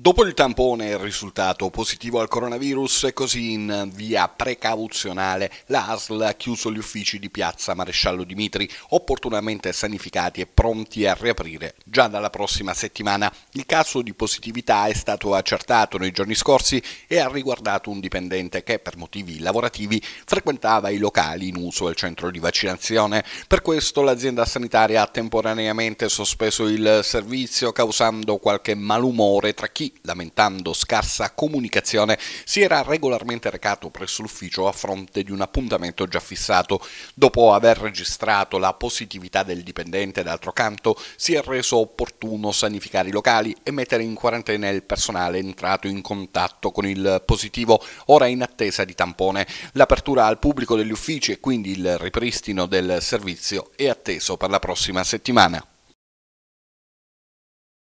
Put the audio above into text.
Dopo il tampone risultato positivo al coronavirus e così in via precauzionale l'ASL ha chiuso gli uffici di piazza Maresciallo Dimitri, opportunamente sanificati e pronti a riaprire già dalla prossima settimana. Il caso di positività è stato accertato nei giorni scorsi e ha riguardato un dipendente che per motivi lavorativi frequentava i locali in uso al centro di vaccinazione. Per questo l'azienda sanitaria ha temporaneamente sospeso il servizio causando qualche malumore tra chi lamentando scarsa comunicazione, si era regolarmente recato presso l'ufficio a fronte di un appuntamento già fissato. Dopo aver registrato la positività del dipendente, d'altro canto, si è reso opportuno sanificare i locali e mettere in quarantena il personale entrato in contatto con il positivo, ora in attesa di tampone. L'apertura al pubblico degli uffici e quindi il ripristino del servizio è atteso per la prossima settimana.